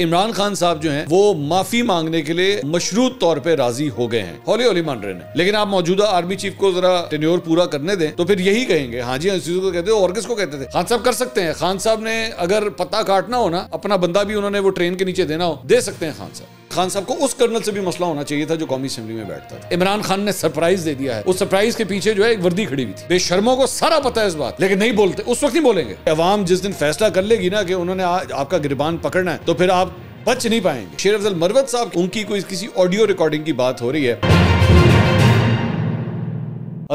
इमरान खान साहब जो हैं वो माफी मांगने के लिए मशरूत तौर पे राजी हो गए हैं हौली हौली मान रहे हैं लेकिन आप मौजूदा आर्मी चीफ को जरा टेन्योर पूरा करने दें तो फिर यही कहेंगे हाँ जी अंसूर को कहते और किसको कहते थे खान साहब कर सकते हैं खान साहब ने अगर पता काटना हो ना अपना बंदा भी उन्होंने वो ट्रेन के नीचे देना हो दे सकते हैं खान साहब खान साहब को उस कर्नल से भी मसला होना चाहिए था जो कौमी असेंबली में बैठता था इमरान खान ने सरप्राइज दे दिया है उस सरप्राइज के पीछे जो है एक वर्दी खड़ी हुई थी बेशर्मों को सारा पता है इस बात लेकिन नहीं बोलते उस वक्त नहीं बोलेंगे अवाम जिस दिन फैसला कर लेगी ना कि उन्होंने आपका गिरबान पकड़ना है तो फिर आप बच नहीं पाएंगे शेर अफजल मरवत साहब उनकी कोई किसी ऑडियो रिकॉर्डिंग की बात हो रही है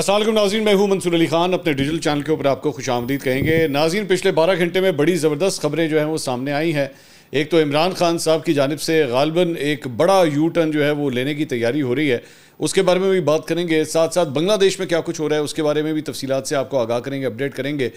असल नाजीन मैं हूं मंसूर अली खान अपने डिजिटल चैनल के ऊपर आपको खुश आमदीद कहेंगे नाजीन पिछले बारह घंटे में बड़ी ज़बरदस्त खबरें जो हैं वो सामने आई हैं एक तो इमरान खान साहब की जानब से गालबन एक बड़ा यू टर्न जो है वो लेने की तैयारी हो रही है उसके बारे में भी बात करेंगे साथ साथ बांग्लादेश में क्या कुछ हो रहा है उसके बारे में भी तफसीत से आपको आगाह करेंगे अपडेट करेंगे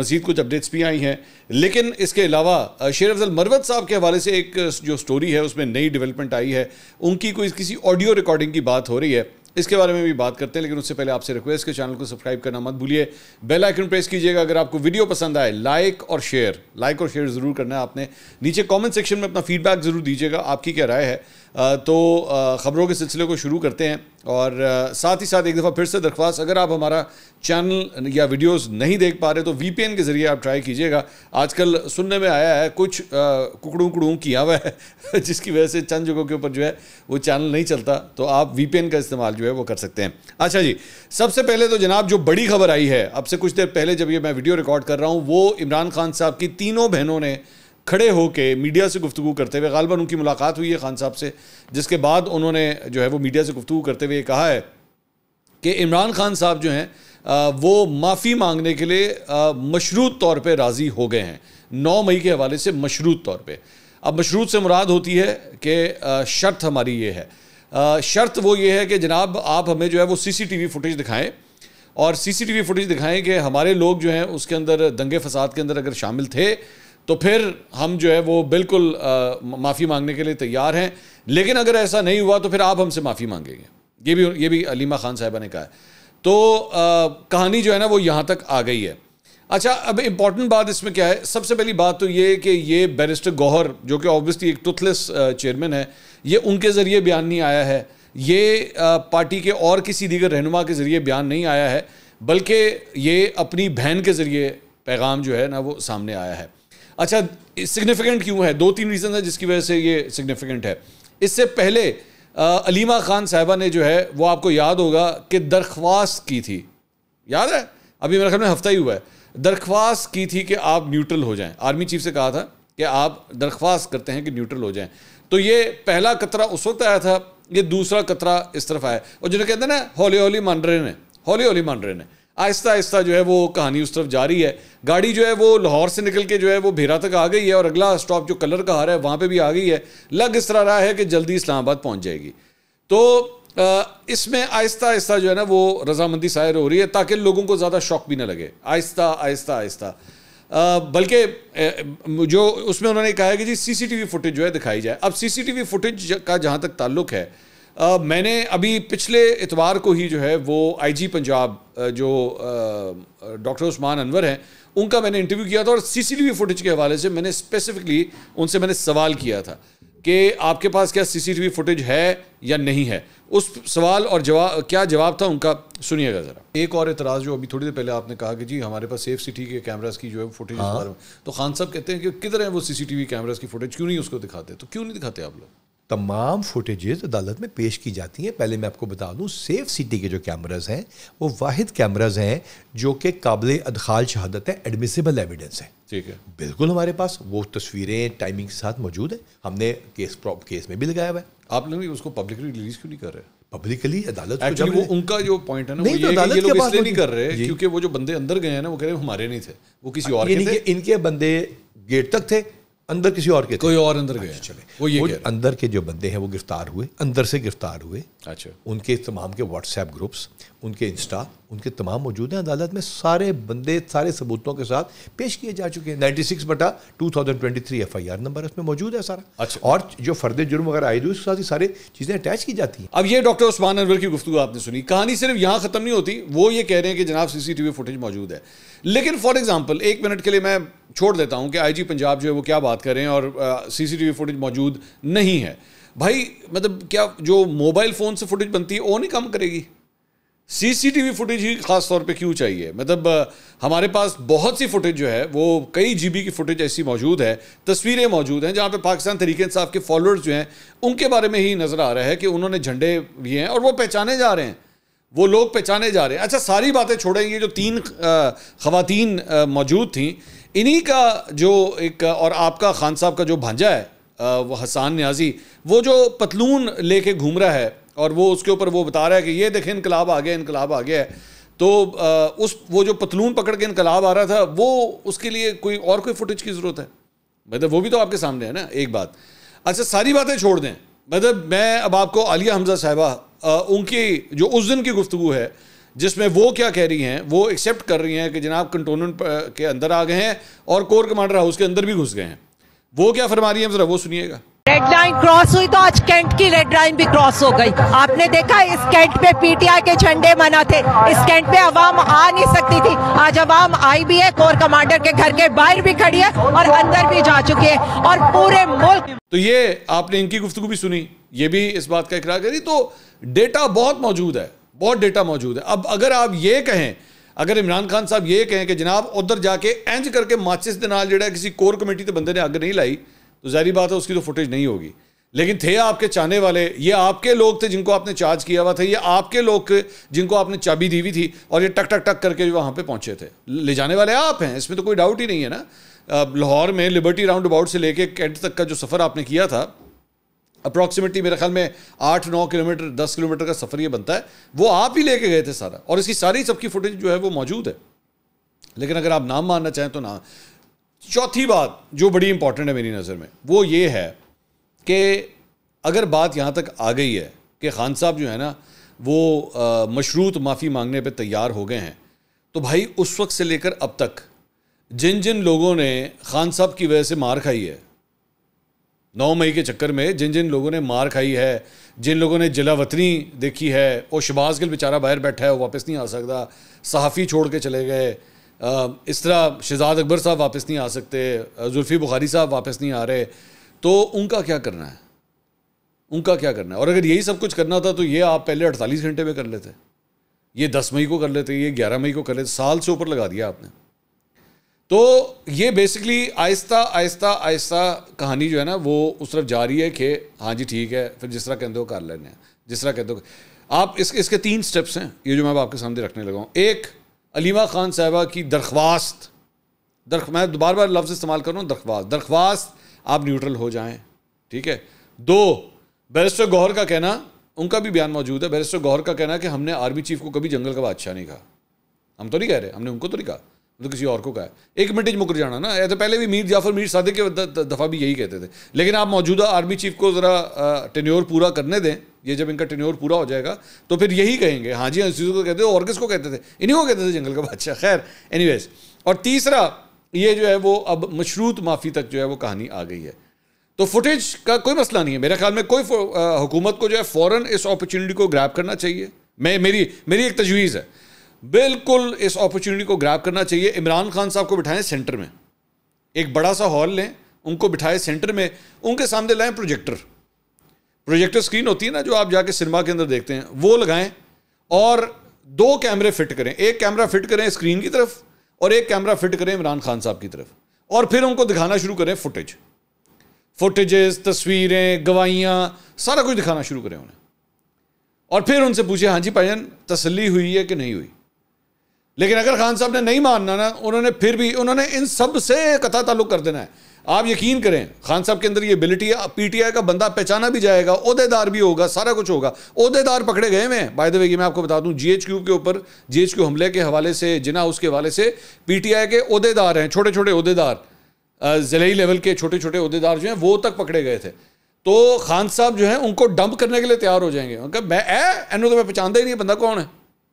मजीद कुछ अपडेट्स भी आई हैं लेकिन इसके अलावा शेर अफजल मरवत साहब के हवाले से एक जो स्टोरी है उसमें नई डेवलपमेंट आई है उनकी कोई किसी ऑडियो रिकॉर्डिंग की बात हो रही है इसके बारे में भी बात करते हैं लेकिन उससे पहले आपसे रिक्वेस्ट के चैनल को सब्सक्राइब करना मत भूलिए बेल आइकन प्रेस कीजिएगा अगर आपको वीडियो पसंद आए लाइक और शेयर लाइक और शेयर ज़रूर करना है आपने नीचे कमेंट सेक्शन में अपना फीडबैक ज़रूर दीजिएगा आपकी क्या राय है तो ख़बरों के सिलसिले को शुरू करते हैं और साथ ही साथ एक दफ़ा फिर से दरख्वास्त अगर आप हमारा चैनल या वीडियोस नहीं देख पा रहे तो वी के ज़रिए आप ट्राई कीजिएगा आजकल सुनने में आया है कुछ कुकड़ू कुकड़ू किया हुआ है जिसकी वजह से चंद जगहों के ऊपर जो है वो चैनल नहीं चलता तो आप वी का इस्तेमाल जो है वो कर सकते हैं अच्छा जी सबसे पहले तो जनाब जो बड़ी खबर आई है अब से कुछ देर पहले जब ये मैं वीडियो रिकॉर्ड कर रहा हूँ वो इमरान खान साहब की तीनों बहनों ने खड़े होके मीडिया से गुफ्तु करते हुए गालबा उनकी मुलाकात हुई है खान साहब से जिसके बाद उन्होंने जो है वो मीडिया से गुफ्तु करते हुए कहा है कि इमरान खान साहब जो हैं वो माफ़ी मांगने के लिए मशरूत तौर पर राज़ी हो गए हैं नौ मई के हवाले से मशरूत तौर पर अब मशरूत से मुराद होती है कि शर्त हमारी ये है शर्त वो ये है कि जनाब आप हमें जो है वो C C T V footage दिखाएँ और C C T V footage दिखाएँ कि हमारे लोग जो हैं उसके अंदर दंगे फसाद के अंदर अगर शामिल थे तो फिर हम जो है वो बिल्कुल माफ़ी मांगने के लिए तैयार हैं लेकिन अगर ऐसा नहीं हुआ तो फिर आप हमसे माफ़ी मांगेंगे ये भी ये भी अलीमा खान साहिबा ने कहा है तो आ, कहानी जो है ना वो यहाँ तक आ गई है अच्छा अब इम्पॉर्टेंट बात इसमें क्या है सबसे पहली बात तो ये कि ये बैरिस्टर गौहर जो कि ऑब्वियसली एक टुथलेस चेयरमैन है ये उनके ज़रिए बयान नहीं आया है ये पार्टी के और किसी दीगर रहनुमा के ज़रिए बयान नहीं आया है बल्कि ये अपनी बहन के ज़रिए पैगाम जो है ना वो सामने आया है अच्छा सिग्निफिकेंट क्यों है दो तीन रीज़न है जिसकी वजह से ये सिग्निफिकेंट है इससे पहले आ, अलीमा खान साहबा ने जो है वो आपको याद होगा कि दरख्वास्त की थी याद है अभी मेरे ख्याल में हफ्ता ही हुआ है दरख्वास्त की थी कि आप न्यूट्रल हो जाएं आर्मी चीफ से कहा था कि आप दरख्वास्त करते हैं कि न्यूट्रल हो जाएं तो ये पहला कतरा उस वक्त आया था ये दूसरा कतरा इस तरफ आया और जिन्हें कहते हैं ना हौली हौली मान रहे ने हौली हौली मान रहे ने आहिस्ता आहिस्ता जो है वो कहानी उस तरफ जारी है गाड़ी जो है वो लाहौर से निकल के जो है वो भेरा तक आ गई है और अगला स्टॉप जो कलर का आ रहा है वहाँ पर भी आ गई है लग इस तरह रहा है कि जल्दी इस्लामाबाद पहुँच जाएगी तो इसमें आहिस्ता आहिस्ता जो है ना वो रजामंदी शायर हो रही है ताकि लोगों को ज़्यादा शौक भी ना लगे आहिस्ता आहिस्ता आहिस्ता बल्कि जो उसमें उन्होंने कहा है कि जी सीसीटीवी फुटेज जो है दिखाई जाए अब सीसीटीवी फुटेज का जहाँ तक ताल्लुक है मैंने अभी पिछले इतवार को ही जो है वो आईजी पंजाब जो डॉक्टर उस्मान अनवर हैं उनका मैंने इंटरव्यू किया था और सीसीटीवी फुटेज के हवाले से मैंने स्पेसिफिकली उनसे मैंने सवाल किया था कि आपके पास क्या सीसीटीवी फुटेज है या नहीं है उस सवाल और जवाब क्या जवाब था उनका सुनिएगा ज़रा एक और एतराज़ जो अभी थोड़ी देर पहले आपने कहा कि जी हमारे पास सेफ सिटी के कैमरास की जो है फुटेज हाँ। तो खान साहब कहते हैं कि किधर है वो सीसीटीवी कैमरास की फुटेज क्यों नहीं उसको दिखाते तो क्यों नहीं दिखाते आप लोग तमाम फुटेजेस अदालत में पेश की जाती हैं पहले मैं आपको बता दूं सेफ सिटी के जो कैमराज हैं वो वाहिद कैमराज हैं जो कि काबिल अदखाल शहादत है एडमिसिबल एविडेंस है ठीक है बिल्कुल हमारे पास वो तस्वीरें टाइमिंग के साथ मौजूद है हमने केस केस में भी लगाया हुआ है आप लोग उसको पब्लिकली रिलीज क्यों नहीं कर रहे पब्लिकली अदालत को जब वो उनका जो पॉइंट है ना नहीं वो तो ये, तो अदालत ये लोग इसलिए नहीं कर रहे क्योंकि वो जो बंदे अंदर गए हैं ना वो कह रहे हमारे नहीं थे वो किसी हाँ, और के थे इनके बंदे गेट तक थे अंदर किसी और के कोई और अंदर गए अच्छा, चले वो ये वो अंदर के जो बंदे हैं वो गिरफ्तार हुए अंदर से गिरफ्तार हुए अच्छा उनके तमाम के व्हाट्सएप ग्रुप्स उनके इंस्टा उनके तमाम मौजूद हैं अदालत में सारे बंदे सारे सबूतों के साथ पेश किए जा चुके हैं नाइन्टी सिक्स बटा two thousand twenty three F I R number उसमें मौजूद है सारा अच्छा और जो फर्द जुर्म वगैरह आए उसके साथ ही सारी चीज़ें अटैच की जाती हैं अब ये डॉक्टर उस्मान अनवर की गुफ्तु आपने सुनी कहानी सिर्फ यहाँ ख़त्म नहीं होती वो ये कह रहे हैं कि जनाब C C T V footage मौजूद है लेकिन फॉर एग्जाम्पल एक मिनट के लिए मैं छोड़ देता हूँ कि आई जी पंजाब जो है वो क्या बात करें और C C T V footage मौजूद नहीं है भाई मतलब क्या जो मोबाइल फ़ोन से फुटेज बनती है वो नहीं काम करेगी सीसीटीवी फुटेज ही खास तौर पे क्यों चाहिए मतलब हमारे पास बहुत सी फुटेज जो है वो कई जीबी की फुटेज ऐसी मौजूद है तस्वीरें मौजूद हैं जहाँ पे पाकिस्तान तरीके साहब के फॉलोअर्स जो हैं उनके बारे में ही नज़र आ रहा है कि उन्होंने झंडे लिए हैं और वो पहचाने जा रहे हैं वो लोग पहचाने जा रहे हैं अच्छा सारी बातें छोड़ेंगे जो तीन खातन मौजूद थी इन्हीं का जो एक और आपका खान साहब का जो भांजा है वो हसान न्याजी वो जो पतलून लेके घूम रहा है और वो उसके ऊपर वो बता रहा है कि ये देखें इनकलाब आ गया इनकलाब आ गया है तो आ, उस वो जो पतलून पकड़ के इनकलाब आ रहा था वो उसके लिए कोई और कोई फुटेज की ज़रूरत है मतलब वो भी तो आपके सामने है ना एक बात अच्छा सारी बातें छोड़ दें मतलब मैं अब आपको आलिया हमजा साहबा उनकी जो उस दिन की गुफ्तु है जिसमें वो क्या कह रही हैं वो एक्सेप्ट कर रही हैं कि जनाब कंटोनमेंट के अंदर आ गए हैं और कोर कमांडर हाउस के अंदर भी घुस गए हैं वो क्या फरमा रही हैं ज़रा वो सुनिएगा रेड लाइन क्रॉस हुई तो आज कैंट की रेड लाइन भी क्रॉस हो गई आपने देखा इस कैंट पे पीटीआई के झंडे मना थे इस कैंट पे अवाम आ नहीं सकती थी आज अवाम आई भी है कोर कमांडर के घर के बाहर भी खड़ी है और अंदर भी जा चुकी है और पूरे मुल्क तो ये आपने इनकी गुफ्तु भी सुनी ये भी इस बात का इकरार करी तो डेटा बहुत मौजूद है बहुत डेटा मौजूद है अब अगर आप ये कहें अगर इमरान खान साहब ये कहें कि जनाब उधर जाके एंज करके माचिस के नाल जो किसी कोर कमेटी के बंदे ने अग नहीं लाई तो जहरी बात है उसकी तो फुटेज नहीं होगी लेकिन थे आपके चाहने वाले ये आपके लोग थे जिनको आपने चार्ज किया हुआ था ये आपके लोग जिनको आपने चाबी दी हुई थी और ये टक टक टक करके वहाँ पे पहुँचे थे ले जाने वाले आप हैं इसमें तो कोई डाउट ही नहीं है ना लाहौर में लिबर्टी राउंड अबाउट से लेके कैंट तक का जो सफ़र आपने किया था अप्रॉक्सीमेटली मेरे ख्याल में आठ नौ किलोमीटर दस किलोमीटर का सफ़र ये बनता है वो आप ही लेके गए थे सारा और इसकी सारी सबकी फुटेज जो है वो मौजूद है लेकिन अगर आप नाम मानना चाहें तो ना चौथी बात जो बड़ी इंपॉर्टेंट है मेरी नज़र में वो ये है कि अगर बात यहाँ तक आ गई है कि खान साहब जो है ना वो मशरूत माफ़ी मांगने पे तैयार हो गए हैं तो भाई उस वक्त से लेकर अब तक जिन जिन लोगों ने खान साहब की वजह से मार खाई है नौ मई के चक्कर में जिन जिन लोगों ने मार खाई है जिन लोगों ने जिला वतनी देखी है और शबाज गिल बेचारा बाहर बैठा है वो वापस नहीं आ सकता सहाफ़ी छोड़ के चले गए इस तरह शहजाद अकबर साहब वापस नहीं आ सकते जुल्फ़ी बुखारी साहब वापस नहीं आ रहे तो उनका क्या करना है उनका क्या करना है और अगर यही सब कुछ करना था तो ये आप पहले अड़तालीस घंटे में कर लेते ये दस मई को कर लेते ये ग्यारह मई को कर लेते साल से ऊपर लगा दिया आपने तो ये बेसिकली आहिस्ता आहिस्ता आहिस्ता कहानी जो है ना वो उस तरफ जा रही है कि हाँ जी ठीक है फिर जिस तरह कहते हो कर लेने जिस तरह कहते हो आप इस इसके तीन स्टेप्स हैं ये जो मैं आपके सामने रखने लगा हूँ एक अलीमा खान साहबा की दरख्वास्त दरख मैं बार बार लफ्ज़ इस्तेमाल कर रहा हूँ दरख्वास्त दरख्वास्त आप न्यूट्रल हो जाएँ ठीक है दो बैरिस्टर गौहर का कहना उनका भी बयान मौजूद है बैरिस्टर गौहर का कहना कि हमने आर्मी चीफ को कभी जंगल का बादशाह नहीं कहा हम तो नहीं कह रहे हमने उनको तो नहीं कहा तो किसी और को कहा है एक मिनट ही मुकर जाना ना तो पहले भी मीर जाफर मीर सादिक के दफ़ा भी यही कहते थे लेकिन आप मौजूदा आर्मी चीफ को ज़रा टेन्योर पूरा करने दें ये जब इनका टेन्योर पूरा हो जाएगा तो फिर यही कहेंगे हाँ जी हाँ को कहते थे और किसको कहते थे इन्हीं को कहते थे जंगल का बादशाह खैर एनी और तीसरा ये जो है वो अब मशरूत माफ़ी तक जो है वो कहानी आ गई है तो फुटेज का कोई मसला नहीं है मेरे ख्याल में कोई हुकूमत को जो है फ़ौरन इस अपॉर्चुनिटी को ग्रैप करना चाहिए मैं मेरी मेरी एक तजवीज़ है बिल्कुल इस अपॉर्चुनिटी को ग्रैप करना चाहिए इमरान खान साहब को बिठाएं सेंटर में एक बड़ा सा हॉल लें उनको बिठाएं सेंटर में उनके सामने लाएं प्रोजेक्टर प्रोजेक्टर स्क्रीन होती है ना जो आप जाके सिनेमा के अंदर देखते हैं वो लगाएं और दो कैमरे फिट करें एक कैमरा फिट करें स्क्रीन की तरफ और एक कैमरा फिट करें इमरान खान साहब की तरफ और फिर उनको दिखाना शुरू करें फुटेज फुटेजेस तस्वीरें गवाहियाँ सारा कुछ दिखाना शुरू करें उन्हें और फिर उनसे पूछे हाँ जी भाईजान तसली हुई है कि नहीं हुई लेकिन अगर खान साहब ने नहीं मानना ना उन्होंने फिर भी उन्होंने इन सब से कथा ताल्लुक कर देना है आप यकीन करें खान साहब के अंदर ये एबिलिटी है पीटीआई का बंदा पहचाना भी जाएगा अहदेदार भी होगा सारा कुछ होगा अहदेदार पकड़े गए हुए हैं बाय द वे ये मैं आपको बता दूं जीएचक्यू के ऊपर जीएचक्यू हमले के हवाले से जिना उसके हवाले से पीटीआई के अहदेदार हैं छोटे छोटे अहदेदार जिले लेवल के छोटे छोटे अहदेदार जो हैं वो तक पकड़े गए थे तो खान साहब जो है उनको डंप करने के लिए तैयार हो जाएंगे उनका मैं ऐ एनू तो मैं पहचानता ही नहीं बंदा कौन है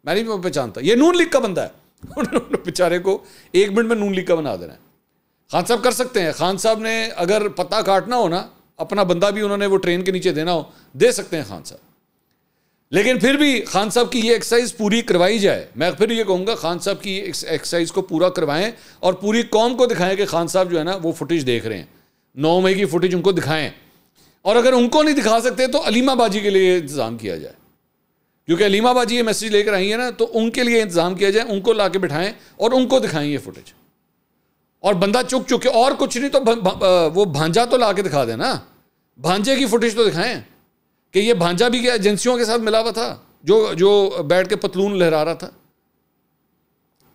मैं नहीं पहचानता ये नून लीग का बंदा है उन्होंने बेचारे को एक मिनट में नून लीग का बना देना है खान साहब कर सकते हैं खान साहब ने अगर पत्ता काटना हो ना अपना बंदा भी उन्होंने वो ट्रेन के नीचे देना हो दे सकते हैं खान साहब लेकिन फिर भी खान साहब की ये एक्सरसाइज पूरी करवाई जाए मैं फिर ये कहूँगा खान साहब की एक्सरसाइज को पूरा करवाएं और पूरी कौम को दिखाएं कि खान साहब जो है ना वो फुटेज देख रहे हैं नौ मई की फुटेज उनको दिखाएं और अगर उनको नहीं दिखा सकते तो अलीमाबाजी के लिए इंतज़ाम किया जाए क्योंकि अलीमा बाजी ये मैसेज लेकर आई है ना तो उनके लिए इंतजाम किया जाए उनको ला के बिठाएं और उनको दिखाएं ये फुटेज और बंदा चुक चुके और कुछ नहीं तो भा, भा, वो भांजा तो ला के दिखा देना भांजे की फुटेज तो दिखाएं कि ये भांजा भी क्या एजेंसियों के साथ मिला हुआ था जो जो बैठ के पतलून लहरा रहा था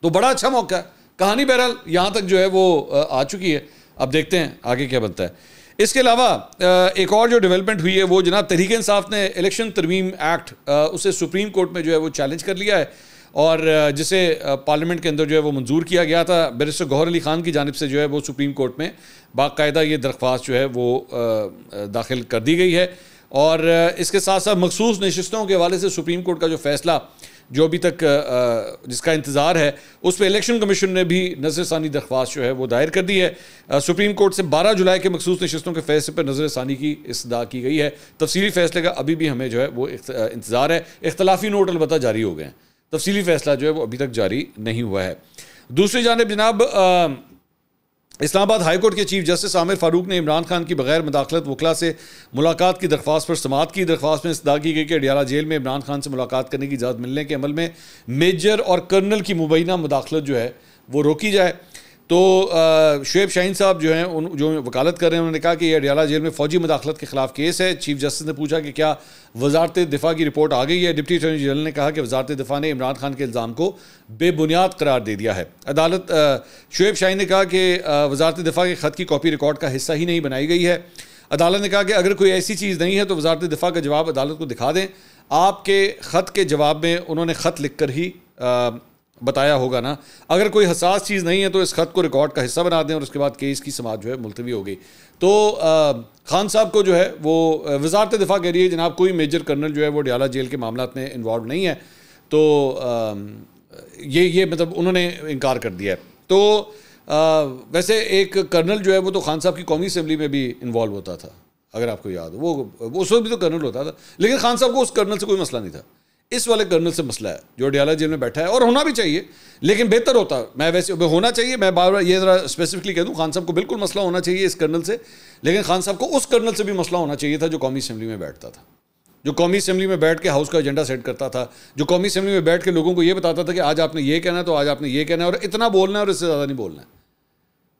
तो बड़ा अच्छा मौका है कहानी बहरहाल यहाँ तक जो है वो आ चुकी है अब देखते हैं आगे क्या बनता है इसके अलावा एक और जो डेवलपमेंट हुई है वो जनाब तहरीक इंसाफ ने इलेक्शन तरमीम एक्ट उसे सुप्रीम कोर्ट में जो है वो चैलेंज कर लिया है और जिसे पार्लियामेंट के अंदर जो है वो मंजूर किया गया था बैरिस्टर गौहर अली ख़ान की जानब से जो है वो सुप्रीम कोर्ट में बाकायदा ये दरख्वास्त जो है वो दाखिल कर दी गई है और इसके साथ साथ मखसूस नशस्तों के हवाले से सुप्रीम कोर्ट का जो फैसला जो अभी तक जिसका इंतज़ार है उस पर इलेक्शन कमीशन ने भी नजर षानी दरख्वास्त जो है वो दायर कर दी है सुप्रीम कोर्ट से बारह जुलाई के मखसूस नशस्तों के फैसले पर नजर षानी की इसदा की गई है तफसीली फैसले का अभी भी हमें जो है वो इंतज़ार है इख्तलाफी नोट अलबत् जारी हो गए हैं तफसीली फैसला जो है वो अभी तक जारी नहीं हुआ है दूसरी जानब जनाब इस्लामाबाद हाईकोर्ट के चीफ जस्टिस आमिर फारूक ने इमरान खान की बगैर मदाखलत वकला से मुलाकात की दरख्वास्त पर समात की दरख्वास्त में इस्तः की गई कि अडियाला जेल में इमरान खान से मुलाकात करने की इजाज़त मिलने के अमल में मेजर और कर्नल की मुबैना मदाखलत जो है वो रोकी जाए तो शुएब शाहीन साहब जो हैं उन जो वकालत कर रहे हैं उन्होंने कहा कि यह अडियाला जेल में फौजी मुदाखलत के खिलाफ केस है चीफ जस्टिस ने पूछा कि क्या वजारत दिफा की रिपोर्ट आ गई है डिप्टी अटॉर्नी जनरल ने कहा कि वजारत दिफा ने इमरान खान के इल्ज़ाम को बेबुनियाद करार दे दिया है अदालत शुएब शाहीन ने कहा कि वजारत दिफा के ख़त की कापी रिकॉर्ड का हिस्सा ही नहीं बनाई गई है अदालत ने कहा कि अगर कोई ऐसी चीज़ नहीं है तो वजारत दिफा का जवाब अदालत को दिखा दें आपके ख़त के जवाब में उन्होंने ख़त लिख कर ही बताया होगा ना अगर कोई हसास चीज़ नहीं है तो इस ख़त को रिकॉर्ड का हिस्सा बना दें और उसके बाद केस की समाज जो है मुलतवी हो गई तो खान साहब को जो है वो वजारत दफा कह रही है जनाब कोई मेजर कर्नल जो है वो डियाला जेल के मामला में इन्वॉल्व नहीं है तो ये ये मतलब उन्होंने इनकार कर दिया है तो आ, वैसे एक कर्नल जो है वो तो खान साहब की कौमी असम्बली में भी इन्वॉल्व होता था अगर आपको याद हो वो उस वक्त भी तो कर्नल होता था लेकिन खान साहब को उस कर्नल से कोई मसला नहीं था इस वाले कर्नल से मसला है जो अडियाला जेल में बैठा है और होना भी चाहिए लेकिन बेहतर होता मैं वैसे होना चाहिए मैं बार बार ये ज़रा स्पेसिफिकली कह दूँ खान साहब को बिल्कुल मसला होना चाहिए इस कर्नल से लेकिन खान साहब को उस कर्नल से भी मसला होना चाहिए था जो कौमी असम्बली में बैठता था जो कौमी असम्बली में बैठ के हाउस का एजेंडा सेट करता था जो कौमी असम्बली में बैठ के लोगों को ये बताता था कि आज आपने ये कहना है तो आज आपने ये कहना है और इतना बोलना है और इससे ज़्यादा नहीं बोलना है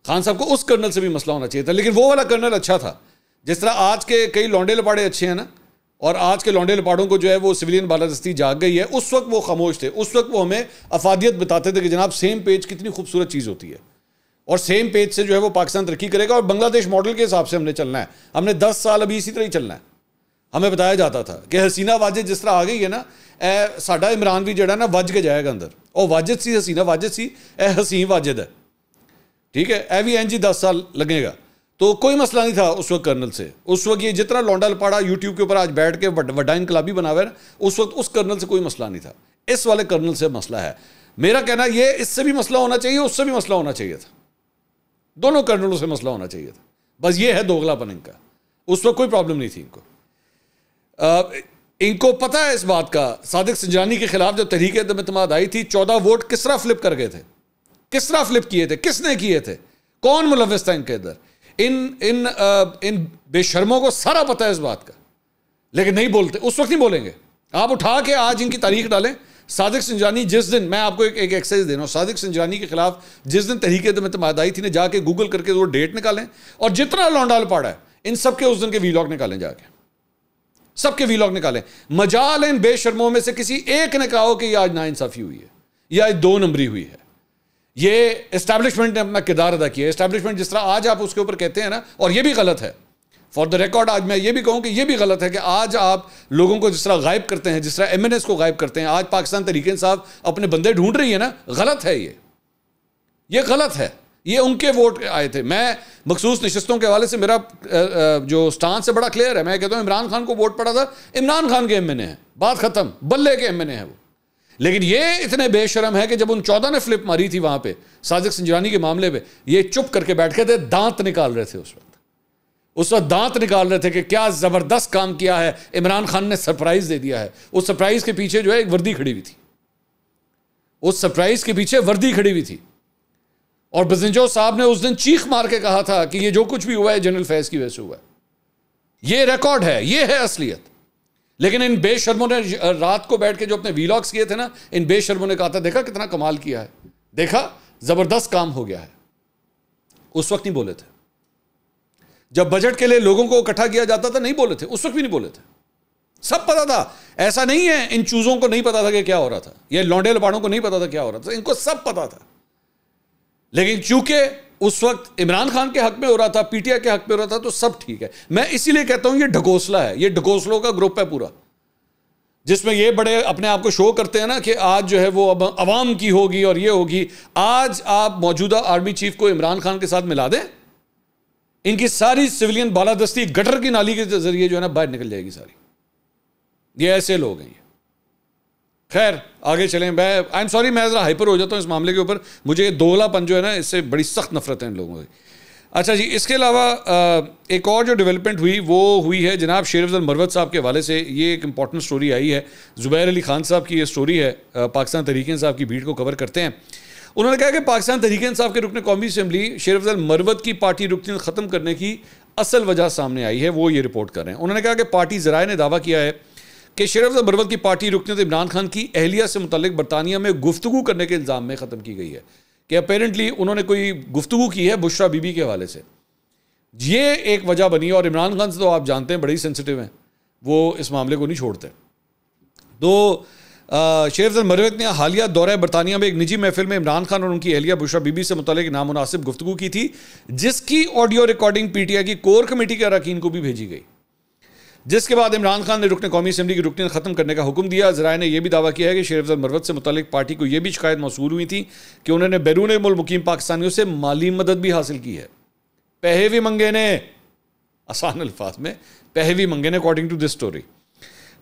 खान साहब को उस कर्नल से भी मसला होना चाहिए था लेकिन वो वाला कर्नल अच्छा था जिस तरह आज के कई लौंडे लपाड़े अच्छे हैं ना और आज के लौंडे लपाड़ों को जो है वो सिविलियन बालादस्ती जाग गई है उस वक्त वो खामोश थे उस वक्त वो हमें अफादियत बताते थे कि जनाब सेम पेज कितनी खूबसूरत चीज़ होती है और सेम पेज से जो है वो पाकिस्तान तरक्की करेगा और बांग्लादेश मॉडल के हिसाब से हमने चलना है हमने दस साल अभी इसी तरह ही चलना है हमें बताया जाता था कि हसीना वाजिद जिस तरह आ गई है ना ए साडा इमरान भी जड़ा ना वज के जाएगा अंदर और वाजिद सी हसीना वाजिद सी ए हसीन वाजिद है ठीक है ए भी एन जी दस साल लगेगा तो कोई मसला नहीं था उस वक्त कर्नल से उस वक्त ये जितना लौंडा लपाड़ा यूट्यूब के ऊपर आज बैठ के वडा इनकलाबी बना हुआ उस वक्त उस कर्नल से कोई मसला नहीं था इस वाले कर्नल से मसला है मेरा कहना ये इससे भी मसला होना चाहिए उससे भी मसला होना चाहिए था दोनों कर्नलों से मसला होना चाहिए था बस ये है दोगलापन इनका उस वक्त कोई प्रॉब्लम नहीं थी इनको आ, इनको पता है इस बात का सादिक सिंजानी के खिलाफ जब तहरीक एतमाद आई थी चौदह वोट किस तरह फ्लिप कर गए थे किस तरह फ्लिप किए थे किसने किए थे कौन मुलविस था इनके अंदर इन इन इन बेशर्मों को सारा पता है इस बात का लेकिन नहीं बोलते उस वक्त नहीं बोलेंगे आप उठा के आज इनकी तारीख डालें सादिक सिंजानी जिस दिन मैं आपको एक एक एक्सरसाइज दे रहा हूँ सादिक सिंजानी के खिलाफ जिस दिन तरीके से में आई थी ने जाके गूगल करके वो डेट निकालें और जितना लौंडा लपाड़ा है इन सब के उस दिन के वीलॉग निकालें जाके सबके वीलॉग निकालें मजाल इन बेशर्मों में से किसी एक ने कहा हो कि ये आज ना इंसाफी हुई है या आज दो नंबरी हुई है ये एस्टैब्लिशमेंट ने अपना किरदार अदा किया एस्टैब्लिशमेंट जिस तरह आज आप उसके ऊपर कहते हैं ना और ये भी गलत है फॉर द रिकॉर्ड आज मैं ये भी कहूँ कि ये भी गलत है कि आज आप लोगों को जिस तरह गायब करते हैं जिस तरह एम को गायब करते हैं आज पाकिस्तान तरीके साहब अपने बंदे ढूंढ रही है ना गलत है ये ये गलत है ये उनके वोट आए थे मैं मखसूस नशस्तों के हवाले से मेरा जो स्टांस है बड़ा क्लियर है मैं कहता हूँ इमरान खान को वोट पड़ा था इमरान खान के एम एन ए है बात खत्म बल्ले के एम एन ए है वो लेकिन ये इतने बेशरम है कि जब उन चौदह ने फ्लिप मारी थी वहां पे साजिक संजरानी के मामले में ये चुप करके बैठ गए थे दांत निकाल रहे थे उस वक्त उस वक्त दांत निकाल रहे थे कि क्या जबरदस्त काम किया है इमरान खान ने सरप्राइज दे दिया है उस सरप्राइज के पीछे जो है एक वर्दी खड़ी हुई थी उस सरप्राइज के पीछे वर्दी खड़ी हुई थी और बजिंजो साहब ने उस दिन चीख मार के कहा था कि ये जो कुछ भी हुआ है जनरल फैज की वजह से हुआ है ये रिकॉर्ड है ये है असलियत लेकिन इन बेशर्मों ने रात को बैठ के जो अपने वीलॉग्स किए थे ना इन बेशर्मों ने कहा था देखा कितना कमाल किया है देखा जबरदस्त काम हो गया है उस वक्त नहीं बोले थे जब बजट के लिए लोगों को इकट्ठा किया जाता था नहीं बोले थे उस वक्त भी नहीं बोले थे सब पता था ऐसा नहीं है इन चूजों को नहीं पता था कि क्या हो रहा था ये लौंडे लपाड़ों को नहीं पता था क्या हो रहा था इनको सब पता था लेकिन चूंकि उस वक्त इमरान खान के हक में हो रहा था पीटीआई के हक में हो रहा था तो सब ठीक है मैं इसीलिए कहता हूं ये ढकोसला है ये ढकोसलों का ग्रुप है पूरा जिसमें ये बड़े अपने आप को शो करते हैं ना कि आज जो है वो अब अवाम की होगी और ये होगी आज आप मौजूदा आर्मी चीफ को इमरान खान के साथ मिला दें इनकी सारी सिविलियन बालादस्ती गटर की नाली के जरिए जो है ना बाहर निकल जाएगी सारी ये ऐसे लोग हैं ये खैर आगे चलें मैं आई एम सॉरी मैं ज़रा हाइपर हो जाता हूँ इस मामले के ऊपर मुझे ये दोहलापन जो है ना इससे बड़ी सख्त नफरत है इन लोगों की अच्छा जी इसके अलावा एक और जो डेवलपमेंट हुई वो हुई है जनाब शेर अफजल मरवत साहब के हवाले से ये एक इंपॉर्टेंट स्टोरी आई है ज़ुबैर अली खान साहब की ये स्टोरी है पाकिस्तान तरीके साहब की भीड़ को कवर करते हैं उन्होंने कहा कि पाकिस्तान तहरीक साहब के रुकने कौमी असम्बली शेर अफजल मरवत की पार्टी रुकने ख़त्म करने की असल वजह सामने आई है वो ये रिपोर्ट कर रहे हैं उन्होंने कहा कि पार्टी जराए ने दावा किया है कि अफजा बरवत की पार्टी रुकने तो इमरान खान की अहलिया से मुतलिक बरतानिया में गुफ्तु करने के इल्ज़ाम में ख़त्म की गई है कि अपेरेंटली उन्होंने कोई गुफ्तु की है बुशरा बीबी के हवाले से ये एक वजह बनी और इमरान खान से तो आप जानते हैं बड़े ही सेंसिटिव हैं वो इस मामले को नहीं छोड़ते तो शेरफ मरवत ने हालिया दौरे बरतानिया में एक निजी महफिल में इमरान खान और उनकी अहलिया बुशरा बीबी से मुतल नामनासिब गुफ्तु की थी जिसकी audio recording P T I की कोर कमेटी के अरकान को भी भेजी गई जिसके बाद इमरान खान ने रुकने कौमी असम्बली की रुकने ख़त्म करने का हुक्म दिया जराए ने यह भी दावा किया है कि शेर अफजल मरवत से मुतल पार्टी को यह भी शिकायत मौसू हुई थी कि उन्होंने बैरून मुल मुकीम पाकिस्तानियों से माली मदद भी हासिल की है पहे भी मंगे ने आसान अल्फाज में पहे भी मंगे ने according to this story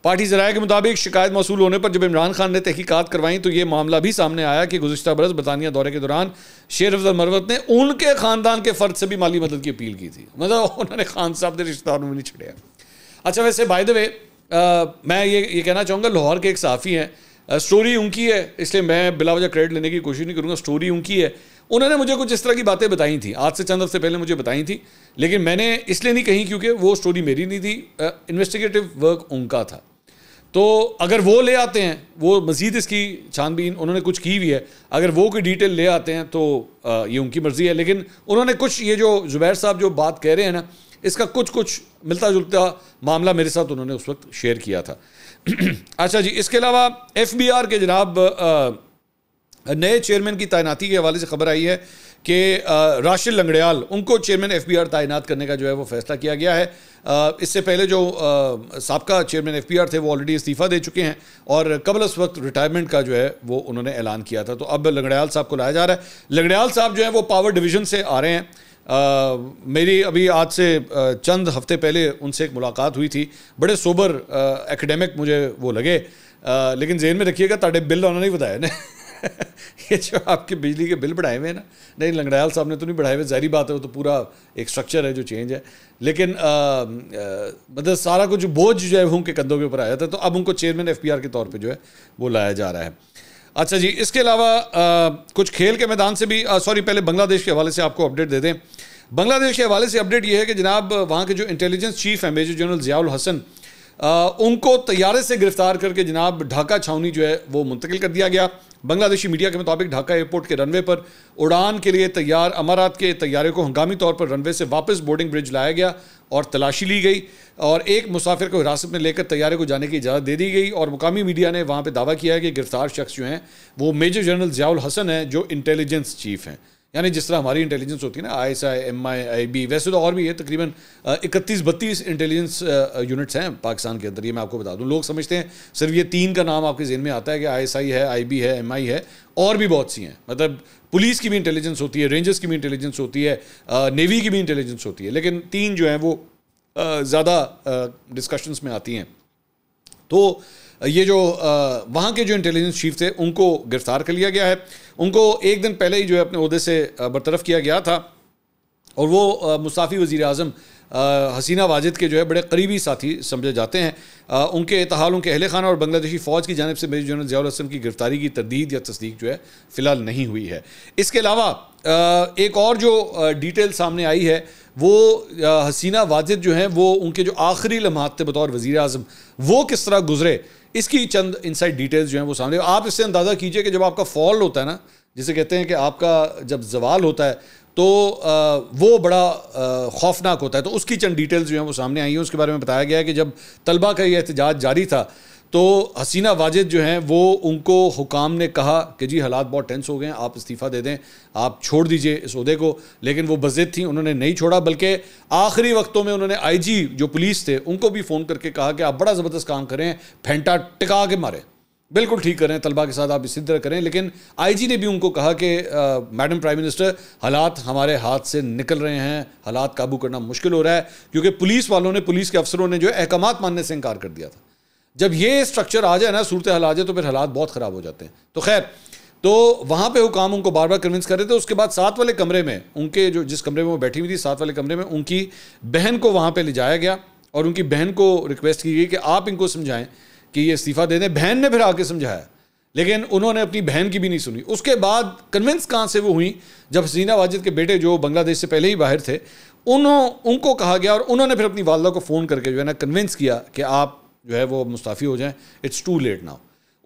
party जराए के मुताबिक शिकायत मौसू होने पर जब इमरान खान ने तहकीकत करवाई तो ये मामला भी सामने आया कि गुजशत बरस बरतानिया दौरे के दौरान शेर अफजल मरवत ने उनके ख़ानदान के फ़र्द से भी माली मदद की अपील की थी मतलब उन्होंने खान साहब के रिश्तेदारों में नहीं छड़े अच्छा वैसे बाय द वे मैं ये ये कहना चाहूँगा लाहौर के एक साफ़ी हैं स्टोरी उनकी है इसलिए मैं बिला वजह क्रेडिट लेने की कोशिश नहीं करूँगा स्टोरी उनकी है उन्होंने मुझे कुछ इस तरह की बातें बताई थी आज से चंद हफ्ते पहले मुझे बताई थी लेकिन मैंने इसलिए नहीं कही क्योंकि वो स्टोरी मेरी नहीं थी इन्वेस्टिगेटिव वर्क उनका था तो अगर वो ले आते हैं वो मज़ीद इसकी छानबीन उन्होंने कुछ की हुई है अगर वो कोई डिटेल ले आते हैं तो ये उनकी मर्ज़ी है लेकिन उन्होंने कुछ ये जो ज़ुबैर साहब जो बात कह रहे हैं ना इसका कुछ कुछ मिलता जुलता मामला मेरे साथ उन्होंने उस वक्त शेयर किया था अच्छा जी इसके अलावा एफ के जनाब नए चेयरमैन की तैनाती के हवाले से खबर आई है कि राशिद लंगड़ियाल उनको चेयरमैन एफ तैनात करने का जो है वो फैसला किया गया है इससे पहले जो सबका चेयरमैन एफ थे वो ऑलरेडी इस्तीफ़ा दे चुके हैं और कबल उस वक्त रिटायरमेंट का जो है वो उन्होंने ऐलान किया था तो अब लंगड़ियाल साहब को लाया जा रहा है लंगड़ियाल साहब जो है वो पावर डिवीज़न से आ रहे हैं मेरी अभी आज से चंद हफ्ते पहले उनसे एक मुलाकात हुई थी बड़े सोबर एकेडमिक मुझे वो लगे आ, लेकिन जेन में रखिएगा ताडे बिल उन्होंने नहीं बताया ना ये जो आपके बिजली के बिल बढ़ाए हुए हैं ना नहीं लंगड़ायाल साहब ने तो नहीं बढ़ाए हुए जारी बात है वो तो पूरा एक स्ट्रक्चर है जो चेंज है लेकिन मतलब सारा कुछ बोझ जो है उनके कंधों के ऊपर आया था तो अब उनको चेयरमैन एफ के तौर पर जो है वो लाया जा रहा है अच्छा जी इसके अलावा कुछ खेल के मैदान से भी सॉरी पहले बांग्लादेश के हवाले से आपको अपडेट दे दें बांग्लादेश के हवाले से अपडेट ये है कि जनाब वहाँ के जो इंटेलिजेंस चीफ हैं मेजर जनरल जियाउल हसन आ, उनको तैयारे से गिरफ्तार करके जनाब ढाका छावनी जो है वो मुंतकिल कर दिया गया बांग्लादेशी मीडिया के मुताबिक ढाका एयरपोर्ट के रनवे पर उड़ान के लिए तैयार अमारात के तैयारे को हंगामी तौर पर रनवे से वापस बोर्डिंग ब्रिज लाया गया और तलाशी ली गई और एक मुसाफिर को हिरासत में लेकर तैयारे को जाने की इजाज़त दे दी गई और मुकामी मीडिया ने वहाँ पर दावा किया है कि गिरफ्तार शख्स जो हैं वो मेजर जनरल जयाल हसन हैं जो इंटेलिजेंस चीफ हैं यानी जिस तरह हमारी इंटेलिजेंस होती है ना I S I M I I B वैसे तो और भी है तकरीबन इकतीस बत्तीस इंटेलिजेंस यूनिट्स हैं पाकिस्तान के अंदर ये मैं आपको बता दूं लोग समझते हैं सिर्फ ये तीन का नाम आपके जहन में आता है कि आई एस आई है आई बी है एम आई है और भी बहुत सी हैं मतलब पुलिस की भी इंटेलिजेंस होती है रेंजर्स की भी इंटेलिजेंस होती है नेवी की भी इंटेलिजेंस होती है लेकिन तीन जो हैं वो ज़्यादा डिस्कशंस में आती हैं तो ये जो वहाँ के जो इंटेलिजेंस चीफ थे उनको गिरफ्तार कर लिया गया है उनको एक दिन पहले ही जो है अपने अहदे से बरतरफ किया गया था और वो मुसाफी वज़ी अजम हसीना वाजिद के जो है बड़े करीबी साथी समझे जाते हैं आ, उनके इतहाल उनके अहल खाना और बंग्लादेशी फ़ौज की जानब से मेजर जनरल ज़ियासम की गिरफ्तारी की तरदीद या तस्दीक जो है फ़िलहाल नहीं हुई है इसके अलावा एक और जो डिटेल सामने आई है वो हसीना वाजिद जो हैं वो उनके जो आखिरी थे बतौर वज़ी अजम वो किस तरह गुजरे इसकी चंद इनसाइड डिटेल्स जो है वो सामने आप इससे अंदाज़ा कीजिए कि जब आपका फॉल होता है ना जिसे कहते हैं कि आपका जब जवाल होता है तो वो बड़ा खौफनाक होता है तो उसकी चंद डिटेल्स जो हैं वो सामने आई हैं उसके बारे में बताया गया है कि जब तलबा का ये एहतजाज जारी था तो हसीना वाजिद जो हैं वो उनको हुकाम ने कहा कि जी हालात बहुत टेंस हो गए हैं आप इस्तीफ़ा दे दें आप छोड़ दीजिए इस अहदे को लेकिन वो बजिद थी उन्होंने नहीं छोड़ा बल्कि आखिरी वक्तों में उन्होंने आई जी जो पुलिस थे उनको भी फ़ोन करके कहा कि आप बड़ा ज़बरदस्त काम करें फेंटा टिका के मारें बिल्कुल ठीक करें तलबा के साथ आप इसी तरह करें लेकिन जी ने भी उनको कहा कि मैडम प्राइम मिनिस्टर हालात हमारे हाथ से निकल रहे हैं हालात काबू करना मुश्किल हो रहा है क्योंकि पुलिस वालों ने पुलिस के अफसरों ने जो है अहकाम मानने से इनकार कर दिया था जब ये स्ट्रक्चर आ जाए ना सूरत हाल आ जाए तो फिर हालात बहुत ख़राब हो जाते हैं तो खैर तो वहाँ पे हुकाम उनको बार बार कन्विंस कर रहे थे उसके बाद सात वाले कमरे में उनके जो जिस कमरे में वो बैठी हुई थी सात वाले कमरे में उनकी बहन को वहाँ पे ले जाया गया और उनकी बहन को रिक्वेस्ट की गई कि आप इनको समझाएं कि ये इस्तीफ़ा दे दें बहन ने फिर आके समझाया लेकिन उन्होंने अपनी बहन की भी नहीं सुनी उसके बाद कन्विंस कहाँ से वो हुई जब हसीना वाजिद के बेटे जो बांग्लादेश से पहले ही बाहर थे उन्हों उनको कहा गया और उन्होंने फिर अपनी वालदा को फ़ोन करके जो है ना कन्विंस किया कि आप जो है वो मुस्ताफ़ी हो जाएँ इट्स टू लेट नाउ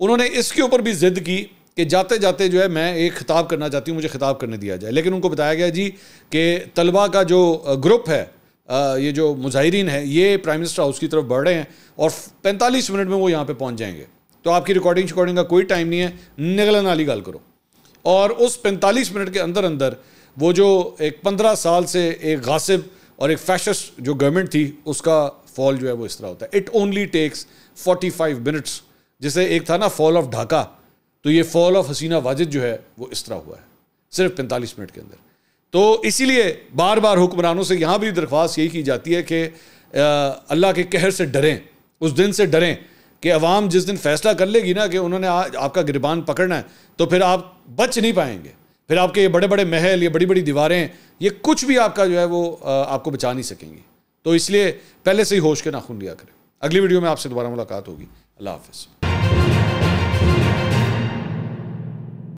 उन्होंने इसके ऊपर भी ज़िद्द की कि जाते जाते जो है मैं एक ख़िताब करना चाहती हूँ मुझे ख़िताब करने दिया जाए लेकिन उनको बताया गया जी कि तलबा का जो ग्रुप है ये जो मुजाहरीन है ये प्राइम मिनिस्टर हाउस की तरफ बढ़ रहे हैं और 45 मिनट में वो यहाँ पे पहुँच जाएंगे तो आपकी रिकॉर्डिंग शिकॉर्डिंग का कोई टाइम नहीं है निगलन वाली गाल करो और उस पैंतालीस मिनट के अंदर अंदर वो जो एक पंद्रह साल से एक गासिब और एक फैशस जो गवर्नमेंट थी उसका फॉल जो है वो इस तरह होता है इट ओनली टेक्स 45 मिनट्स जैसे एक था ना फॉल ऑफ ढाका तो ये फॉल ऑफ हसीना वाजिद जो है वो इस तरह हुआ है सिर्फ 45 मिनट के अंदर तो इसीलिए बार बार हुक्मरानों से यहाँ भी दरख्वास्त यही की जाती है कि अल्लाह के कहर से डरें उस दिन से डरें कि अवाम जिस दिन फैसला कर लेगी ना कि उन्होंने आ, आपका गिरबान पकड़ना है तो फिर आप बच नहीं पाएंगे फिर आपके ये बड़े बड़े महल ये बड़ी बड़ी दीवारें ये कुछ भी आपका जो है वो आपको बचा नहीं सकेंगी तो इसलिए पहले से ही होश के नाखून लिया करें अगली वीडियो में आपसे दोबारा मुलाकात होगी अल्लाह हाफिज़